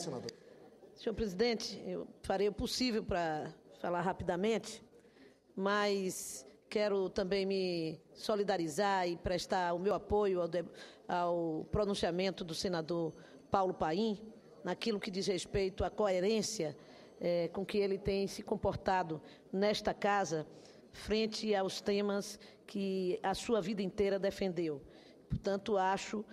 Senador. Senhor presidente, eu farei o possível para falar rapidamente, mas quero também me solidarizar e prestar o meu apoio ao, de, ao pronunciamento do senador Paulo Paim, naquilo que diz respeito à coerência é, com que ele tem se comportado nesta casa frente aos temas que a sua vida inteira defendeu. Portanto, acho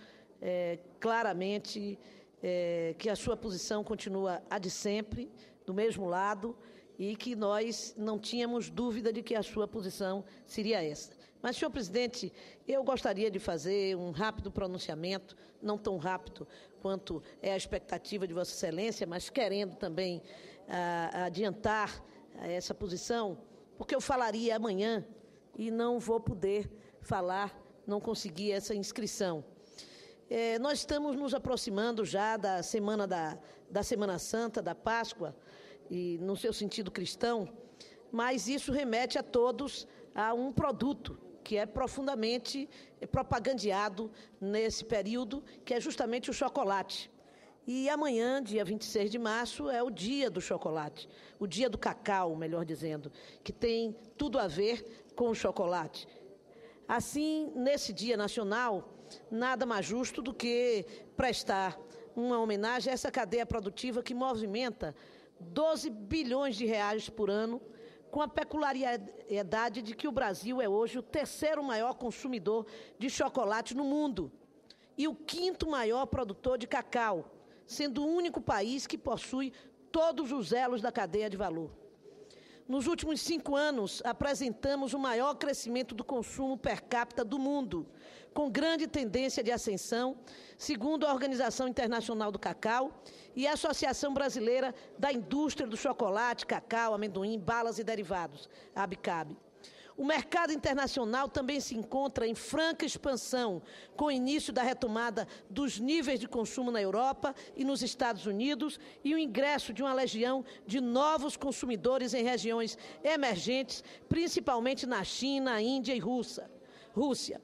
é, claramente é, que a sua posição continua a de sempre, do mesmo lado, e que nós não tínhamos dúvida de que a sua posição seria essa. Mas, senhor presidente, eu gostaria de fazer um rápido pronunciamento, não tão rápido quanto é a expectativa de Vossa Excelência, mas querendo também ah, adiantar ah, essa posição, porque eu falaria amanhã e não vou poder falar, não consegui essa inscrição. É, nós estamos nos aproximando já da semana da, da Semana Santa, da Páscoa, e no seu sentido cristão, mas isso remete a todos a um produto que é profundamente propagandeado nesse período, que é justamente o chocolate. E amanhã, dia 26 de março, é o dia do chocolate, o dia do cacau, melhor dizendo, que tem tudo a ver com o chocolate. Assim, nesse dia nacional, nada mais justo do que prestar uma homenagem a essa cadeia produtiva que movimenta 12 bilhões de reais por ano, com a peculiaridade de que o Brasil é hoje o terceiro maior consumidor de chocolate no mundo e o quinto maior produtor de cacau, sendo o único país que possui todos os elos da cadeia de valor. Nos últimos cinco anos, apresentamos o maior crescimento do consumo per capita do mundo, com grande tendência de ascensão, segundo a Organização Internacional do Cacau e a Associação Brasileira da Indústria do Chocolate, Cacau, Amendoim, Balas e Derivados, ABICAB. O mercado internacional também se encontra em franca expansão, com o início da retomada dos níveis de consumo na Europa e nos Estados Unidos e o ingresso de uma legião de novos consumidores em regiões emergentes, principalmente na China, Índia e Rússia. Rússia.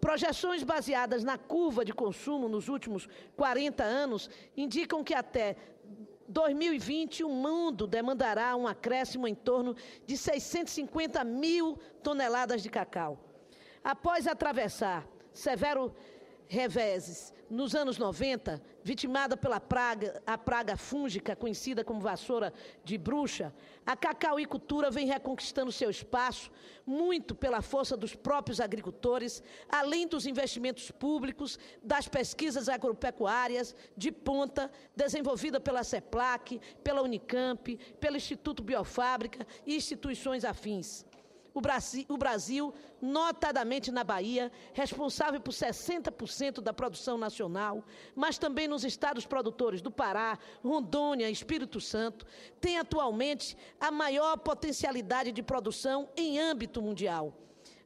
Projeções baseadas na curva de consumo nos últimos 40 anos indicam que até 2020, o mundo demandará um acréscimo em torno de 650 mil toneladas de cacau. Após atravessar severo reveses. Nos anos 90, vitimada pela praga, a praga fúngica, conhecida como vassoura de bruxa, a cacauicultura vem reconquistando seu espaço, muito pela força dos próprios agricultores, além dos investimentos públicos, das pesquisas agropecuárias de ponta, desenvolvida pela CEPLAC, pela Unicamp, pelo Instituto Biofábrica e instituições afins o Brasil, o Brasil, notadamente na Bahia, responsável por 60% da produção nacional, mas também nos estados produtores do Pará, Rondônia e Espírito Santo, tem atualmente a maior potencialidade de produção em âmbito mundial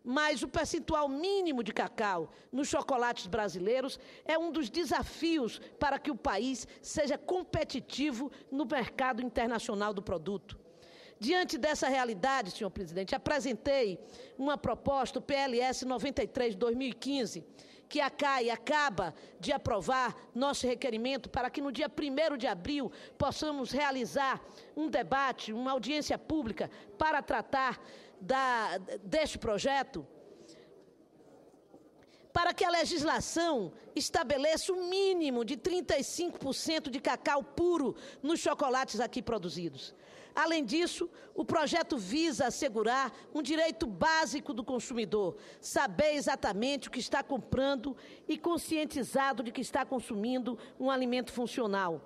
mas o percentual mínimo de cacau nos chocolates brasileiros é um dos desafios para que o país seja competitivo no mercado internacional do produto. Diante dessa realidade, senhor presidente, apresentei uma proposta, o PLS 93 2015, que a CAI acaba de aprovar nosso requerimento para que no dia 1 de abril possamos realizar um debate, uma audiência pública para tratar da, deste projeto para que a legislação estabeleça o um mínimo de 35% de cacau puro nos chocolates aqui produzidos. Além disso, o projeto visa assegurar um direito básico do consumidor, saber exatamente o que está comprando e conscientizado de que está consumindo um alimento funcional.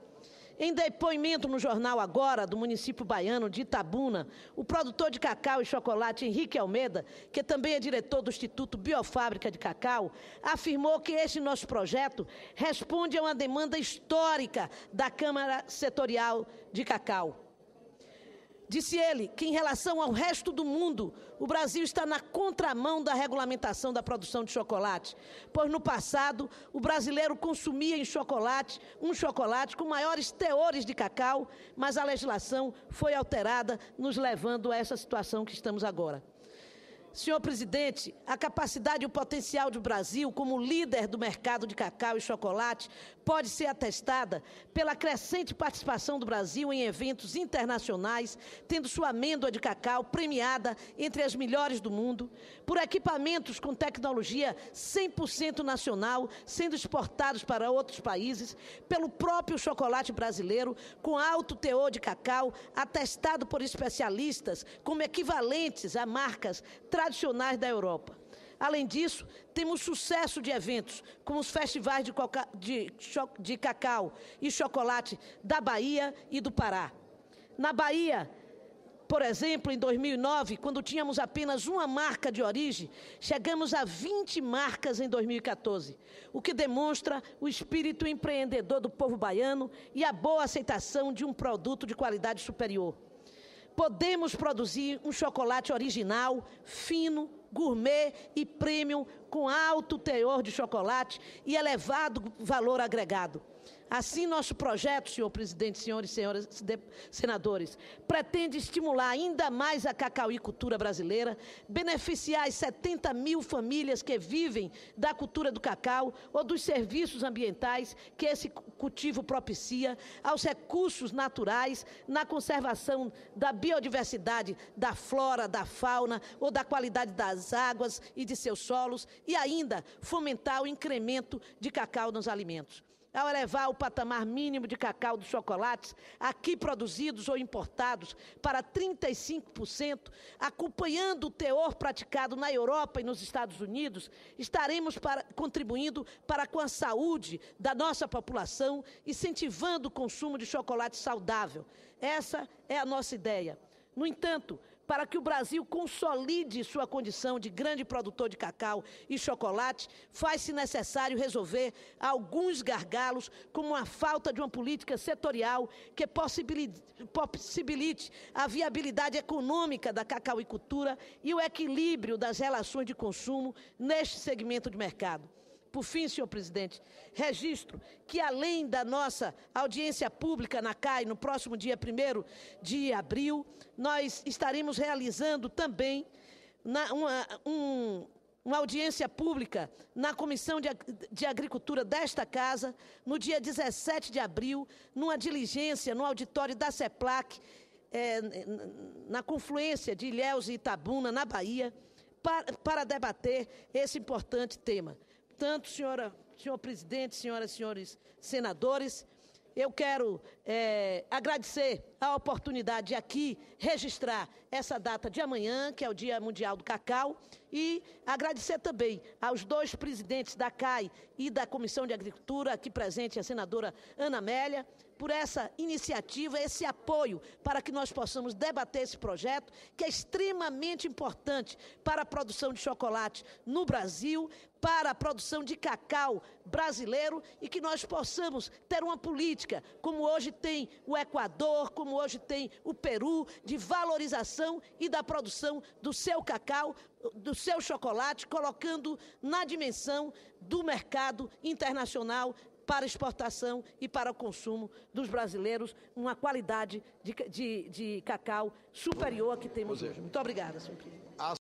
Em depoimento no jornal Agora, do município baiano de Itabuna, o produtor de cacau e chocolate Henrique Almeida, que também é diretor do Instituto Biofábrica de Cacau, afirmou que este nosso projeto responde a uma demanda histórica da Câmara Setorial de Cacau. Disse ele que, em relação ao resto do mundo, o Brasil está na contramão da regulamentação da produção de chocolate, pois no passado o brasileiro consumia em chocolate um chocolate com maiores teores de cacau, mas a legislação foi alterada, nos levando a essa situação que estamos agora. Senhor presidente, a capacidade e o potencial do Brasil como líder do mercado de cacau e chocolate pode ser atestada pela crescente participação do Brasil em eventos internacionais, tendo sua amêndoa de cacau premiada entre as melhores do mundo, por equipamentos com tecnologia 100% nacional sendo exportados para outros países, pelo próprio chocolate brasileiro com alto teor de cacau atestado por especialistas como equivalentes a marcas tradicionais da Europa. Além disso, temos sucesso de eventos, como os festivais de, coca... de... de cacau e chocolate da Bahia e do Pará. Na Bahia, por exemplo, em 2009, quando tínhamos apenas uma marca de origem, chegamos a 20 marcas em 2014, o que demonstra o espírito empreendedor do povo baiano e a boa aceitação de um produto de qualidade superior podemos produzir um chocolate original, fino, gourmet e premium, com alto teor de chocolate e elevado valor agregado. Assim, nosso projeto, senhor presidente, senhores e senhoras senadores, pretende estimular ainda mais a cacauicultura brasileira, beneficiar as 70 mil famílias que vivem da cultura do cacau ou dos serviços ambientais que esse cultivo propicia, aos recursos naturais, na conservação da biodiversidade, da flora, da fauna ou da qualidade das águas e de seus solos, e ainda fomentar o incremento de cacau nos alimentos ao elevar o patamar mínimo de cacau dos chocolates aqui produzidos ou importados para 35%, acompanhando o teor praticado na Europa e nos Estados Unidos, estaremos para, contribuindo para com a saúde da nossa população, incentivando o consumo de chocolate saudável. Essa é a nossa ideia. No entanto, para que o Brasil consolide sua condição de grande produtor de cacau e chocolate, faz-se necessário resolver alguns gargalos, como a falta de uma política setorial que possibilite, a viabilidade econômica da cacauicultura e o equilíbrio das relações de consumo neste segmento de mercado. Por fim, senhor presidente, registro que além da nossa audiência pública na CAI, no próximo dia 1 de abril, nós estaremos realizando também uma, um, uma audiência pública na Comissão de, de Agricultura desta Casa, no dia 17 de abril, numa diligência no auditório da CEPLAC, é, na confluência de Ilhéus e Itabuna, na Bahia, para, para debater esse importante tema. Portanto, senhora, senhor presidente, senhoras e senhores senadores, eu quero é, agradecer a oportunidade de aqui registrar essa data de amanhã, que é o Dia Mundial do Cacau, e agradecer também aos dois presidentes da CAI e da Comissão de Agricultura, aqui presente a senadora Ana Amélia, por essa iniciativa, esse apoio para que nós possamos debater esse projeto, que é extremamente importante para a produção de chocolate no Brasil, para a produção de cacau brasileiro e que nós possamos ter uma política, como hoje tem o Equador, como como hoje tem o Peru, de valorização e da produção do seu cacau, do seu chocolate, colocando na dimensão do mercado internacional para exportação e para o consumo dos brasileiros, uma qualidade de, de, de cacau superior à que temos hoje. Muito obrigada, senhor presidente.